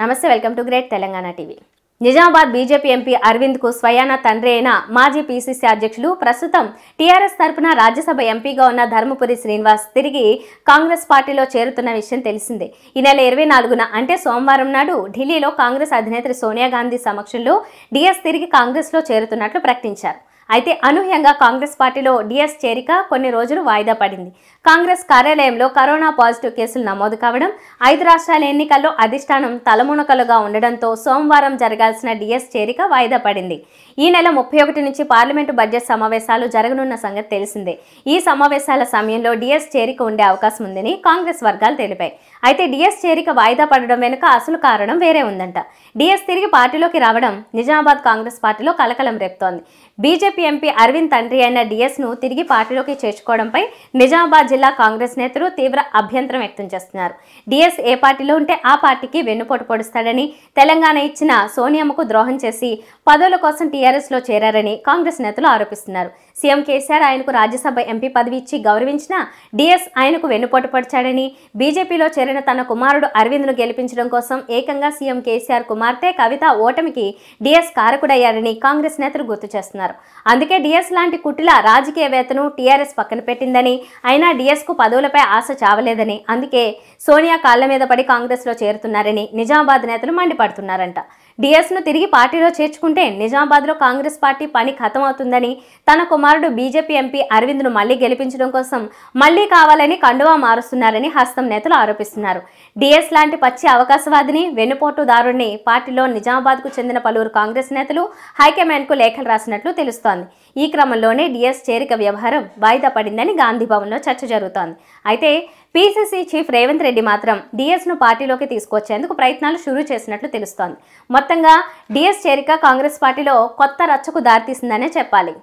నమస్తే welcome to great Telangana TV Nizamabad BJP MP Arvind కు స్వయాన తండ్రి అయిన మాజీ పీసీసీ అధ్యక్షులు ప్రస్తుతం టీఆర్ఎస్ తరఫున రాజ్యసభ ఎంపీగా ఉన్న ధర్మపురి శ్రీనివాస్ తిరిగి కాంగ్రెస్ పార్టీలో చేరుతున్న విషయం తెలిసిందే ఈ నెల ఇరవై నాలుగున అంటే సోమవారం నాడు ఢిల్లీలో కాంగ్రెస్ అధినేత్రి సోనియా గాంధీ సమక్షంలో డిఎస్ తిరిగి కాంగ్రెస్లో చేరుతున్నట్లు ప్రకటించారు అయితే అనూహ్యంగా కాంగ్రెస్ పార్టీలో డిఎస్ చేరిక కొన్ని రోజులు వాయిదా పడింది కాంగ్రెస్ కార్యాలయంలో కరోనా పాజిటివ్ కేసులు నమోదు కావడం ఐదు రాష్ట్రాల ఎన్నికల్లో అధిష్టానం తలమునకలుగా ఉండడంతో సోమవారం జరగాల్సిన డిఎస్ చేరిక వాయిదా పడింది ఈ నెల ముప్పై ఒకటి నుంచి పార్లమెంటు బడ్జెట్ సమావేశాలు జరగనున్న సంగతి తెలిసిందే ఈ సమావేశాల సమయంలో డిఎస్ చేరిక ఉండే అవకాశం ఉందని కాంగ్రెస్ వర్గాలు తెలిపాయి అయితే డిఎస్ చేరిక వాయిదా పడడం వెనుక అసలు కారణం వేరే ఉందంట డిఎస్ తిరిగి పార్టీలోకి రావడం నిజామాబాద్ కాంగ్రెస్ పార్టీలో కలకలం రేపుతోంది బీజేపీ బీజేపీ ఎంపీ అరవింద్ తండ్రి అయిన డిఎస్ను తిరిగి పార్టీలోకి చేర్చుకోవడంపై నిజామాబాద్ జిల్లా కాంగ్రెస్ నేతలు తీవ్ర అభ్యంతరం వ్యక్తం చేస్తున్నారు డిఎస్ ఏ పార్టీలో ఉంటే ఆ పార్టీకి వెన్నుపోటు పొడుస్తాడని తెలంగాణ ఇచ్చిన సోనియమ్మకు ద్రోహం చేసి పదవుల కోసం టీఆర్ఎస్లో చేరారని కాంగ్రెస్ నేతలు ఆరోపిస్తున్నారు సీఎం కేసీఆర్ ఆయనకు రాజ్యసభ ఎంపీ పదవి ఇచ్చి గౌరవించిన డిఎస్ ఆయనకు వెన్నుపోటు పడిచాడని బీజేపీలో చేరిన తన కుమారుడు అరవింద్ను గెలిపించడం కోసం ఏకంగా సీఎం కేసీఆర్ కుమార్తె కవిత ఓటమికి డిఎస్ కారకుడయ్యారని కాంగ్రెస్ నేతలు గుర్తు చేస్తున్నారు అందుకే డిఎస్ లాంటి కుట్టిల రాజకీయవేత్తను టీఆర్ఎస్ పక్కన పెట్టిందని అయినా డిఎస్కు పదవులపై ఆశ చావలేదని అందుకే సోనియా కాళ్ల మీద పడి కాంగ్రెస్లో చేరుతున్నారని నిజామాబాద్ నేతలు మండిపడుతున్నారంట డిఎస్ను తిరిగి పార్టీలో చేర్చుకుంటే నిజామాబాద్లో కాంగ్రెస్ పార్టీ పని ఖతం అవుతుందని తన కుమార్ కుమారుడు బీజేపీ ఎంపీ అరవింద్ను మళ్లీ గెలిపించడం కోసం మళ్లీ కావాలని కండువా మారుస్తున్నారని హస్తం నేతలు ఆరోపిస్తున్నారు డిఎస్ లాంటి పచ్చి అవకాశవాదిని వెన్నుపోటుదారుణ్ణి పార్టీలో నిజామాబాద్కు చెందిన పలువురు కాంగ్రెస్ నేతలు హైకమాండ్కు లేఖలు రాసినట్లు తెలుస్తోంది ఈ క్రమంలోనే డిఎస్ చేరిక వ్యవహారం వాయిదా పడిందని గాంధీభవన్లో చర్చ జరుగుతోంది అయితే పీసీసీ చీఫ్ రేవంత్ రెడ్డి మాత్రం డిఎస్ను పార్టీలోకి తీసుకొచ్చేందుకు ప్రయత్నాలు షురు చేసినట్లు తెలుస్తోంది మొత్తంగా డిఎస్ చేరిక కాంగ్రెస్ పార్టీలో కొత్త రచ్చకు దారితీసిందనే చెప్పాలి